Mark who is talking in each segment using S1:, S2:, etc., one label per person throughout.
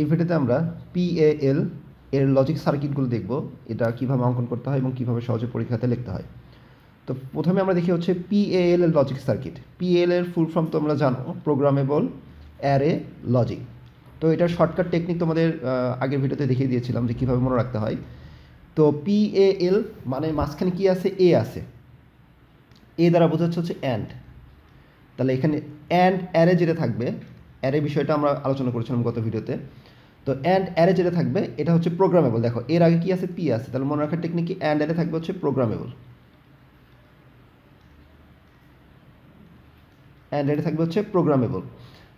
S1: এই ভিডিওতে আমরা পিএএল এর লজিক সার্কিটগুলো দেখব এটা কিভাবে অঙ্কন করতে হয় এবং কিভাবে সহজে পরীক্ষাতে লিখতে হয় তো প্রথমে আমরা দেখি হচ্ছে পিএএল এর লজিক সার্কিট পিএল এর ফুল ফর্ম আমরা জানো প্রোগ্রামেবল অ্যারে লজিক তো এটার শর্টকাট টেকনিক তোমাদের আগের ভিডিওতে দেখিয়ে দিয়েছিলাম যে কীভাবে মনে রাখতে হয় তো পিএএল মানে মাঝখানে কি আছে এ আছে এ দ্বারা বোঝাচ্ছে হচ্ছে অ্যান্ড তাহলে এখানে অ্যান্ড অ্যারে যেটা থাকবে অ্যারে বিষয়টা আমরা আলোচনা করেছিলাম গত ভিডিওতে তো অ্যান্ড অ্যারে যেটা থাকবে এটা হচ্ছে প্রোগ্রামেবল দেখো এর আগে কি আছে পি আছে তাহলে মনে রাখার টেকনিক কি অ্যান্ড অ্যারে থাকবে হচ্ছে প্রোগ্রামেবল অ্যান্ড অ্যারে থাকবে হচ্ছে প্রোগ্রামেবল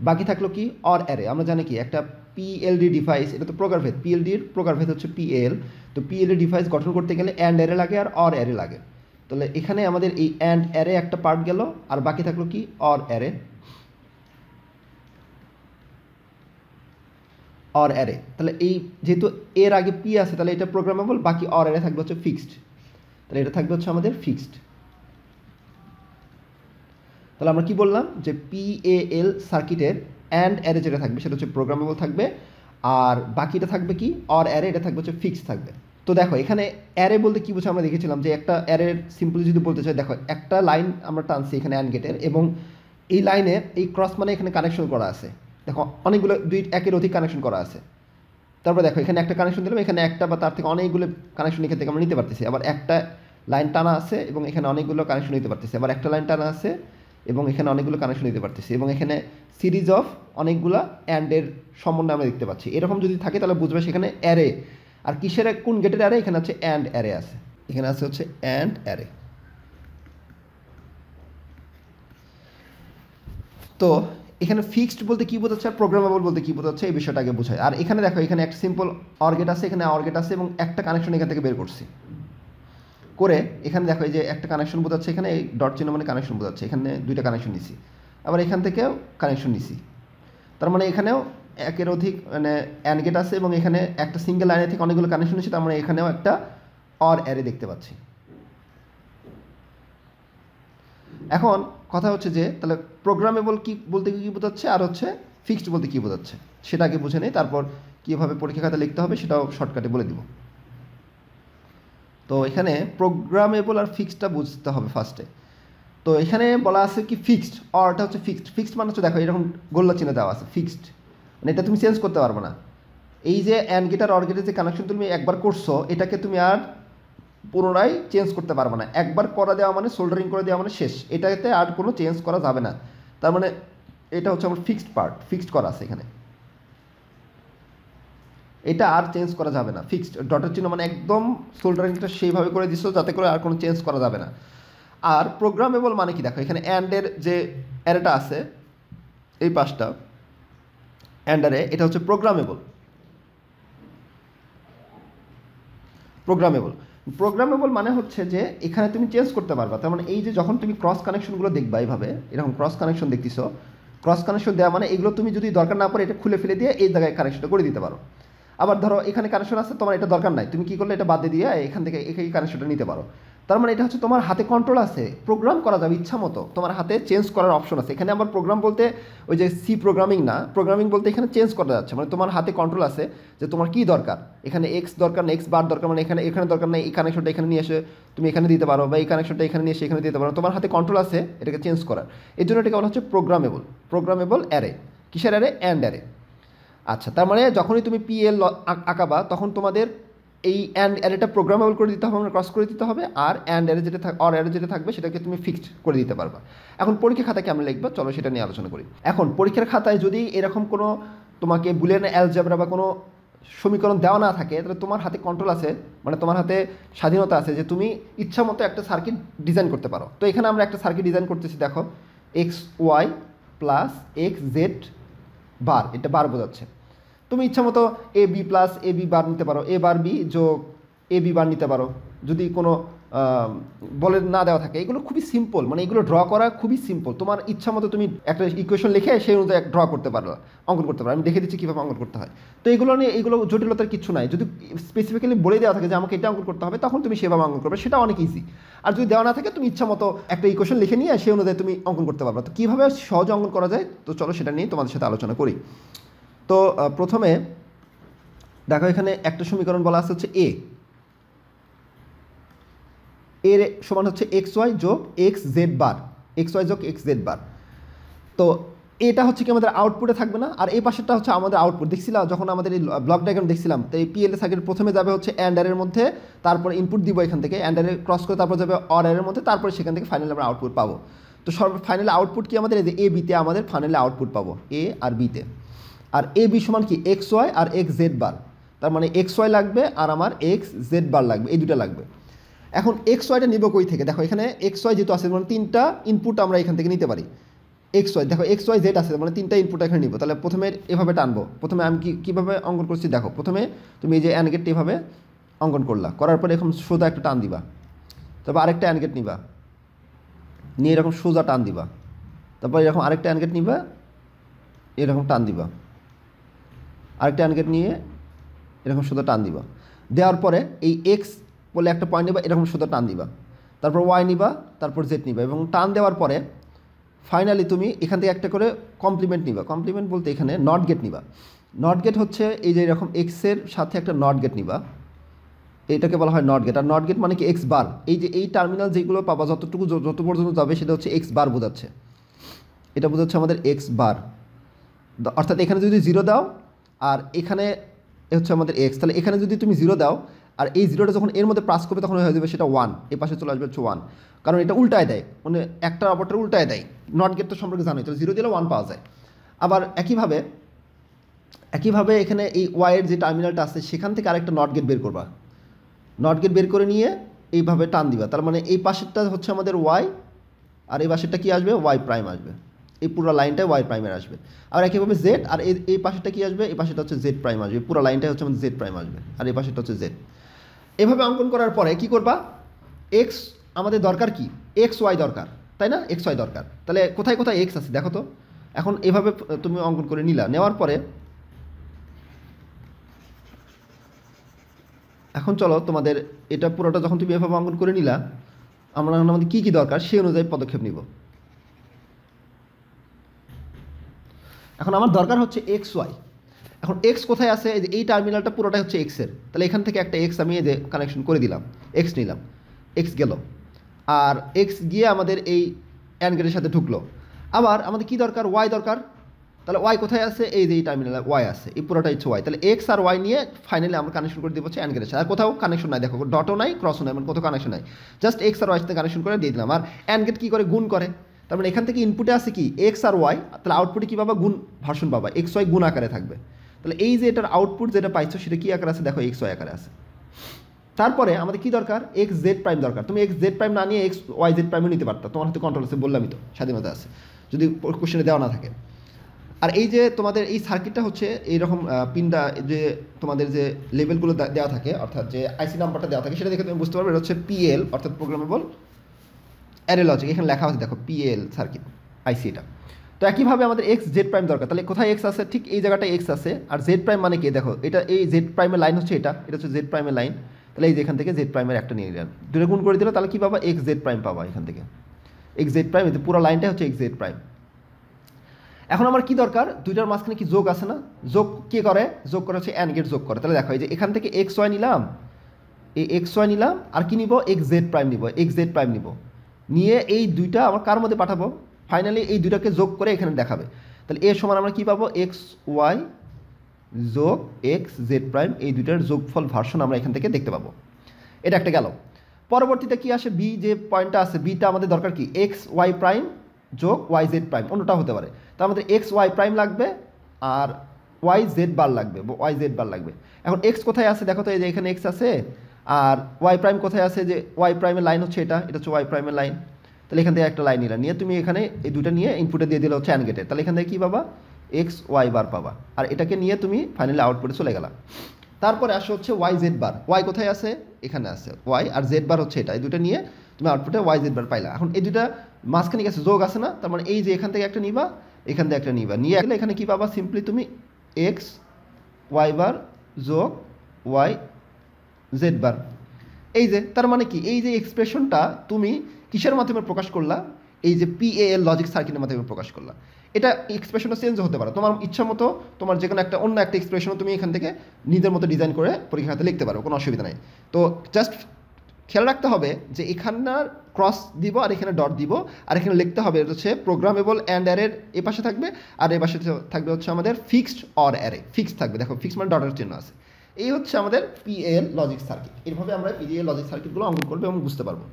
S1: বাকি থাকলো কি অর অ্যারে আমরা জানি কি একটা পিএলডি ডিভাইস এটা তো প্রকারভেদ পিএলডির প্রকারভেদ হচ্ছে পিএল তো পিএলডি ডিভাইস গঠন করতে গেলে অ্যান্ড অ্যারে লাগে আর অর অ্যারে লাগে তাহলে এখানে আমাদের এই অ্যান্ড অ্যারে একটা পার্ট গেল আর বাকি থাকলো কি অর অ্যারে অর অ্যারে তাহলে এই যেহেতু এর আগে পি আছে তাহলে এটা প্রোগ্রামেবল বাকি অর অ্যারে থাকবে হচ্ছে ফিক্সড তাহলে এটা থাকবে হচ্ছে আমাদের ফিক্সড তাহলে আমরা কি বললাম যে পি এ এল সার্কিটের অ্যান্ড অ্যারে যেটা থাকবে সেটা হচ্ছে প্রোগ্রামেবল থাকবে আর বাকিটা থাকবে কি অর অ্যারে এটা থাকবে হচ্ছে ফিক্সড থাকবে তো দেখো এখানে অ্যারে বলতে কি বুঝে আমরা দেখেছিলাম যে একটা অ্যারের সিম্পলি যদি বলতে চাই দেখো একটা লাইন আমরা টানছি এখানে অ্যান্ড গেটের এবং এই লাইনের এই ক্রস মানে এখানে কানেকশন করা আছে দেখো অনেকগুলো দুই একের অধিক কানেকশন করা আছে তারপর দেখো এখানে একটা কানেকশন দিলাম এখানে একটা বা তার থেকে অনেকগুলো কানেকশন এখান থেকে আমরা নিতে পারতেছি আবার একটা লাইন টানা আছে এবং এখানে অনেকগুলো কানেকশন নিতে পারতেছি আবার একটা লাইন টানা আছে এবং এখানে অনেকগুলো কানেকশন নিতে পারতেছি এবং এখানে সিরিজ অফ অনেকগুলো অ্যান্ডের সমন্বয় আমরা দেখতে পাচ্ছি এরকম যদি থাকে তাহলে বুঝবে সেখানে অ্যারে আর কিসের কোন গেটের অ্যারে এখানে হচ্ছে অ্যান্ড অ্যারে আছে এখানে আছে হচ্ছে অ্যান্ড অ্যারে তো এখানে ফিক্সড বলতে কী বোঝাচ্ছে আর প্রোগ্রামেবল বলতে কী বোঝাচ্ছে এই বিষয়টাকে বোঝায় আর এখানে দেখো এখানে একটা সিম্পল অর্গেট আছে এখানে অর্গেট আছে এবং একটা কানেকশন এখান থেকে বের করছি করে এখানে দেখো যে একটা কানেকশন বোঝাচ্ছে এখানে এই ডট চিহ্ন মানে কানেকশন বোঝাচ্ছে এখানে দুইটা কানেকশন নিছি আবার এখান থেকেও কানেকশন নিছি তার মানে এখানেও একের অধিক মানে অ্যান্ড গেট আছে এবং এখানে একটা সিঙ্গেল লাইনে থেকে অনেকগুলো কানেকশন নিচ্ছে তার মানে এখানেও একটা অর অ্যারে দেখতে পাচ্ছি এখন কথা হচ্ছে যে তাহলে প্রোগ্রামেবল কি বলতে কী বোঝাচ্ছে আর হচ্ছে ফিক্সড বলতে কী বোঝাচ্ছে সেটা আগে বুঝে নেই তারপর কীভাবে পরীক্ষা খাতা লিখতে হবে সেটাও শর্টকাটে বলে দিব তো এখানে প্রোগ্রামেবল আর ফিক্সডটা বুঝতে হবে ফার্স্টে তো এখানে বলা আছে কি ফিক্সড অরটা হচ্ছে ফিক্সড ফিক্সড মানে হচ্ছে দেখো এরকম গোল্লা চিহ্ন দেওয়া আছে ফিক্সড মানে এটা তুমি চেঞ্জ করতে পারবে না এই যে অ্যান্ড গেটার অর্গেটের গেটের যে কানেকশন তুমি একবার করছো এটাকে তুমি আর পুনরায় চেঞ্জ করতে পারবো না একবার করা দেওয়া মানে সোল্ডারিং করে দেওয়া মানে শেষ এটাতে আর কোনো চেঞ্জ করা যাবে না তার মানে এটা হচ্ছে আমার ফিক্সড পার্ট ফিক্সড করা আছে এখানে এটা আর চেঞ্জ করা যাবে না ফিক্সড ডটের চিহ্ন মানে একদম সোল্ডারিংটা সেইভাবে করে দিছো যাতে করে আর কোনো চেঞ্জ করা যাবে না আর প্রোগ্রামেবল মানে কি দেখো এখানে অ্যান্ডের যে অ্যারেটা আছে এই পাশটা অ্যান্ডারে এটা হচ্ছে প্রোগ্রামেবল প্রোগ্রামেবল প্রোগ্রামেবল মানে হচ্ছে যে এখানে তুমি চেঞ্জ করতে পারবা তার মানে এই যে যখন তুমি ক্রস কানেকশনগুলো দেখবা এইভাবে এরকম ক্রস কানেকশন দেখতেছ ক্রস কানেকশন দেওয়া মানে এগুলো তুমি যদি দরকার না পড়ে এটা খুলে ফেলে দিয়ে এই জায়গায় কানেকশনটা করে দিতে পারো আবার ধরো এখানে কানেকশন আছে তোমার এটা দরকার নাই তুমি কি করলে এটা বাদ দিয়ে এখান থেকে এখানে কানেকশনটা নিতে পারো তার মানে এটা হচ্ছে তোমার হাতে কন্ট্রোল আছে প্রোগ্রাম করা যাবে ইচ্ছা মতো তোমার হাতে চেঞ্জ করার অপশন আছে এখানে আমার প্রোগ্রাম বলতে ওই যে সি প্রোগ্রামিং না প্রোগ্রামিং বলতে এখানে চেঞ্জ করা যাচ্ছে মানে তোমার হাতে কন্ট্রোল আছে যে তোমার কী দরকার এখানে এক্স দরকার না এক্স বার দরকার মানে এখানে এখানে দরকার নেই এই কানেকশনটা এখানে নিয়ে এসে তুমি এখানে দিতে পারো বা এই কানেকশনটা এখানে নিয়ে এসে এখানে দিতে পারো তোমার হাতে কন্ট্রোল আছে এটাকে চেঞ্জ করার এর জন্য এটাকে বলা হচ্ছে প্রোগ্রামেবল প্রোগ্রামেবল অ্যারে কিসের অ্যারে অ্যান্ড অ্যারে আচ্ছা তার মানে যখনই তুমি পিএল আঁকাবা তখন তোমাদের এই অ্যান্ড অ্যারেটা প্রোগ্রামেবল করে দিতে হবে আমরা ক্রস করে দিতে হবে আর অ্যান্ড অ্যারে যেটা থাক অর অ্যারে যেটা থাকবে সেটাকে তুমি ফিক্সড করে দিতে পারবা এখন পরীক্ষা খাতাকে আমরা লিখবো চলো সেটা নিয়ে আলোচনা করি এখন পরীক্ষার খাতায় যদি এরকম কোনো তোমাকে বুলেন অ্যালজাবরা বা কোনো সমীকরণ দেওয়া না থাকে তাহলে তোমার হাতে কন্ট্রোল আছে মানে তোমার হাতে স্বাধীনতা আছে যে তুমি ইচ্ছা মতো একটা সার্কিট ডিজাইন করতে পারো তো এখানে আমরা একটা সার্কিট ডিজাইন করতেছি দেখো X Y plus X Z bar এটা বার বোঝাচ্ছে তুমি ইচ্ছা মতো A B plus A B bar নিতে পারো এ বার বি যোগ এ বি বার নিতে পারো যদি কোনো বলে না দেওয়া থাকে এগুলো খুবই সিম্পল মানে এগুলো ড্র করা খুবই সিম্পল তোমার ইচ্ছা মতো তুমি একটা ইকুয়েশন লিখে সেই অনুযায়ী ড্র করতে পারো অঙ্কন করতে পারো আমি দেখে দিচ্ছি কীভাবে অঙ্কন করতে হয় তো এগুলো নিয়ে এগুলো জটিলতার কিছু নাই যদি স্পেসিফিক্যালি বলে দেওয়া থাকে যে আমাকে এটা অঙ্কন করতে হবে তখন তুমি সেভাবে অঙ্কন করবে সেটা অনেক ইজি আর যদি দেওয়া না থাকে তুমি ইচ্ছা মতো একটা ইকুয়েশন লিখে নিয়ে সেই অনুযায়ী তুমি অঙ্কন করতে পারবে তো কীভাবে সহজ অঙ্কন করা যায় তো চলো সেটা নিয়ে তোমাদের সাথে আলোচনা করি তো প্রথমে দেখো এখানে একটা সমীকরণ বলা আছে হচ্ছে এ এর সমান হচ্ছে এক্স ওয়াই যোগ X Z bar X Y যোগ এক্স জেড বার তো এটা হচ্ছে কি আমাদের আউটপুটে থাকবে না আর এই পাশেরটা হচ্ছে আমাদের আউটপুট দেখছিলাম যখন আমাদের এই ব্লক ডায়গ্রাম দেখছিলাম তো এই পিএলএ সার্কিট প্রথমে যাবে হচ্ছে অ্যান্ডারের মধ্যে তারপর ইনপুট দিব এখান থেকে অ্যান্ডারে ক্রস করে তারপর যাবে অর্ডারের মধ্যে তারপরে সেখান থেকে ফাইনালি আমরা আউটপুট পাবো তো সর্ব ফাইনাল আউটপুট কি আমাদের এই যে এ বিতে আমাদের ফাইনালে আউটপুট পাবো এ আর বিতে আর এ বি সমান কি এক্স ওয়াই আর এক্স জেড বার তার মানে এক্স ওয়াই লাগবে আর আমার এক্স জেড বার লাগবে এই দুটা লাগবে এখন এক্স ওয়াইটা নিব কই থেকে দেখো এখানে এক্স ওয়াই যেহেতু আছে মানে তিনটা ইনপুট আমরা এখান থেকে নিতে পারি এক্স ওয়াই দেখো এক্স ওয়াই জেড আছে মানে তিনটা ইনপুট এখানে নিব তাহলে প্রথমে এভাবে টানবো প্রথমে আমি কি কীভাবে অঙ্কন করছি দেখো প্রথমে তুমি এই যে অ্যানগেটটা এভাবে অঙ্কন করলা করার পরে এখন সোজা একটা টান দিবা তারপর আরেকটা গেট নিবা নিয়ে এরকম সোজা টান দিবা তারপর এরকম আরেকটা গেট নিবা এরকম টান দিবা আরেকটা গেট নিয়ে এরকম সুতো টান দিবা দেওয়ার পরে এই এক্স বলে একটা পয়েন্ট নিবা এরকম সুতো টান দিবা তারপর ওয়াই নিবা তারপর জেড নিবা এবং টান দেওয়ার পরে ফাইনালি তুমি এখান থেকে একটা করে কমপ্লিমেন্ট নিবা কমপ্লিমেন্ট বলতে এখানে নট গেট নিবা নট গেট হচ্ছে এই যে এরকম এক্সের সাথে একটা নট গেট নিবা এটাকে বলা হয় নট গেট আর নট গেট মানে কি এক্স বার এই যে এই টার্মিনাল যেগুলো পাবা যতটুকু যত পর্যন্ত যাবে সেটা হচ্ছে এক্স বার বোঝাচ্ছে এটা বোঝাচ্ছে আমাদের এক্স বার অর্থাৎ এখানে যদি জিরো দাও আর এখানে হচ্ছে আমাদের এক্স তাহলে এখানে যদি তুমি জিরো দাও আর এই জিরোটা যখন এর মধ্যে পাস করবে তখন হয়ে যাবে সেটা ওয়ান এই পাশে চলে আসবে হচ্ছে ওয়ান কারণ এটা উল্টায় দেয় মানে একটা অপরটা উল্টায় দেয় নট গেট তো সম্পর্কে জানোই তো জিরো দিলে ওয়ান পাওয়া যায় আবার একইভাবে একইভাবে এখানে এই ওয়াইয়ের যে টার্মিনালটা আছে সেখান থেকে আরেকটা নট গেট বের করবা নট গেট বের করে নিয়ে এইভাবে টান দিবা তার মানে এই পাশেরটা হচ্ছে আমাদের ওয়াই আর এই পাশেরটা কি আসবে ওয়াই প্রাইম আসবে এই পুরো লাইনটাই ওয়াই প্রাইমের আসবে আর একইভাবে জেড আর এই পাশেটা কি আসবে এই পাশেটা হচ্ছে জেড প্রাইম আসবে পুরো লাইনটাই হচ্ছে আমাদের জেড প্রাইম আসবে আর এই পাশেটা হচ্ছে জেড এভাবে অঙ্কন করার পরে কি করবা এক্স আমাদের দরকার কি এক্স ওয়াই দরকার তাই না এক্স ওয়াই দরকার তাহলে কোথায় কোথায় এক্স আছে দেখো তো এখন এভাবে তুমি অঙ্কন করে নিলা নেওয়ার পরে এখন চলো তোমাদের এটা পুরোটা যখন তুমি এভাবে অঙ্কন করে নিলা আমরা আমাদের কী কী দরকার সেই অনুযায়ী পদক্ষেপ নিব এখন আমার দরকার হচ্ছে এক্স ওয়াই এখন এক্স কোথায় আছে যে এই টার্মিনালটা পুরোটাই হচ্ছে এক্সের তাহলে এখান থেকে একটা এক্স আমি এই যে কানেকশন করে দিলাম এক্স নিলাম এক্স গেল আর এক্স গিয়ে আমাদের এই অ্যান্ড গেটের সাথে ঢুকলো আবার আমাদের কি দরকার ওয়াই দরকার তাহলে ওয়াই কোথায় আছে এই যে এই টার্মিনাল ওয়াই আছে এই পুরোটাই হচ্ছে ওয়াই তাহলে এক্স আর ওয়াই নিয়ে ফাইনালি আমরা কানেকশন করে দিব হচ্ছে অ্যান্ড গেটের সাথে আর কোথাও কানেকশন নাই দেখো ডটও নাই ক্রসও নাই মানে কোথাও কানেকশন নাই জাস্ট এক্স আর ওয়াই সাথে কানেকশন করে দিয়ে দিলাম আর অ্যান্ড গেট কী করে গুণ করে তার মানে এখান থেকে ইনপুটে আছে কি এক্স আর ওয়াই তাহলে আউটপুটে কী পাবা গুণ ভার্সন পাবা এক্স ওয়াই গুণ আকারে থাকবে তাহলে এই যে এটার আউটপুট যেটা পাইছো সেটা কী আকারে আছে দেখো এক্স ওয়াই আকারে আছে তারপরে আমাদের কি দরকার এক্স জেড প্রাইম দরকার তুমি এক্স জেড প্রাইম না নিয়ে এক্স ওয়াই জেড প্রাইমও নিতে পারতো তোমার হাতে কন্ট্রোল আছে বললামই তো স্বাধীনতা আছে যদি কোশ্চেনে দেওয়া না থাকে আর এই যে তোমাদের এই সার্কিটটা হচ্ছে এইরকম পিনটা যে তোমাদের যে লেভেলগুলো দেওয়া থাকে অর্থাৎ যে আইসি নাম্বারটা দেওয়া থাকে সেটা দেখে তুমি বুঝতে পারবে এটা হচ্ছে পিএল অর্থাৎ প্রোগ্রামেবল অ্যারে লজিক এখানে লেখা আছে দেখো পিএল সার্কিট আইসি এটা তো একইভাবে আমাদের এক্স জেড প্রাইম দরকার তাহলে কোথায় এক্স আছে ঠিক এই জায়গাটায় এক্স আছে আর জেড প্রাইম মানে কি দেখো এটা এই জেড প্রাইমের লাইন হচ্ছে এটা এটা হচ্ছে জেড প্রাইমের লাইন তাহলে এই যেখান থেকে জেড প্রাইমের একটা নিয়ে নিলাম দুটো গুণ করে দিলে তাহলে কী পাবা এক্স জেড প্রাইম পাবা এখান থেকে এক্স জেড প্রাইম এতে পুরো লাইনটাই হচ্ছে এক্স জেড প্রাইম এখন আমার কি দরকার দুইটার মাঝখানে কি যোগ আছে না যোগ কে করে যোগ করে হচ্ছে অ্যান গেট যোগ করে তাহলে দেখো এই যে এখান থেকে এক্স ওয়াই নিলাম এই এক্স ওয়াই নিলাম আর কি নিব এক্স জেড প্রাইম নিব এক্স জেড প্রাইম নিব নিয়ে এই দুইটা আমার কার মধ্যে পাঠাবো ফাইনালি এই দুইটাকে যোগ করে এখানে দেখাবে তাহলে এ সমান আমরা কী পাবো এক্স ওয়াই যোগ এক্স জেড প্রাইম এই দুইটার যোগফল ভার্সন আমরা এখান থেকে দেখতে পাবো এটা একটা গেল পরবর্তীতে কি আসে বি যে পয়েন্টটা আছে বিটা আমাদের দরকার কি এক্স ওয়াই প্রাইম যোগ ওয়াই জেড প্রাইম অন্যটা হতে পারে তো আমাদের এক্স ওয়াই প্রাইম লাগবে আর ওয়াই জেড বার লাগবে ওয়াই জেড বার লাগবে এখন এক্স কোথায় আছে দেখো তো এই যে এখানে এক্স আছে আর ওয়াই প্রাইম কোথায় আছে যে ওয়াই প্রাইমের লাইন হচ্ছে এটা এটা হচ্ছে ওয়াই প্রাইমের লাইন তাহলে এখান থেকে একটা লাইন নিলাম নিয়ে তুমি এখানে এই দুটা নিয়ে ইনপুটে দিয়ে দিলে হচ্ছে অ্যান গেটে তাহলে এখান থেকে কী পাবা এক্স ওয়াই বার পাবা আর এটাকে নিয়ে তুমি ফাইনালি আউটপুটে চলে গেলা তারপরে আসে হচ্ছে ওয়াই জেড বার ওয়াই কোথায় আছে এখানে আছে ওয়াই আর জেড বার হচ্ছে এটা এই দুটা নিয়ে তুমি আউটপুটে ওয়াই জেড বার পাইলা এখন এই দুটা মাঝখানে গেছে যোগ আছে না তার মানে এই যে এখান থেকে একটা নিবা এখান থেকে একটা নিবা নিয়ে এখানে কী পাবা সিম্পলি তুমি এক্স ওয়াই বার যোগ ওয়াই জেড বার এই যে তার মানে কি এই যে এক্সপ্রেশনটা তুমি কিসের মাধ্যমে প্রকাশ করলা এই যে পিএএল লজিক সার্কিটের মাধ্যমে প্রকাশ করলা এটা এক্সপ্রেশনটা চেঞ্জ হতে পারে তোমার ইচ্ছা মতো তোমার যে কোনো একটা অন্য একটা এক্সপ্রেশনও তুমি এখান থেকে নিজের মতো ডিজাইন করে পরীক্ষাতে হাতে লিখতে পারো কোনো অসুবিধা নেই তো জাস্ট খেয়াল রাখতে হবে যে এখানকার ক্রস দিব আর এখানে ডট দিব আর এখানে লিখতে হবে হচ্ছে প্রোগ্রামেবল অ্যান্ড অ্যারের এ পাশে থাকবে আর এ পাশে থাকবে হচ্ছে আমাদের ফিক্সড অর অ্যারে ফিক্সড থাকবে দেখো ফিক্সড মানে ডটের চিহ্ন আছে এই হচ্ছে আমাদের পিএল লজিক সার্কিট এইভাবে আমরা পিজিএল লজিক সার্কিটগুলো অঙ্কন করবো এবং বুঝতে পারবো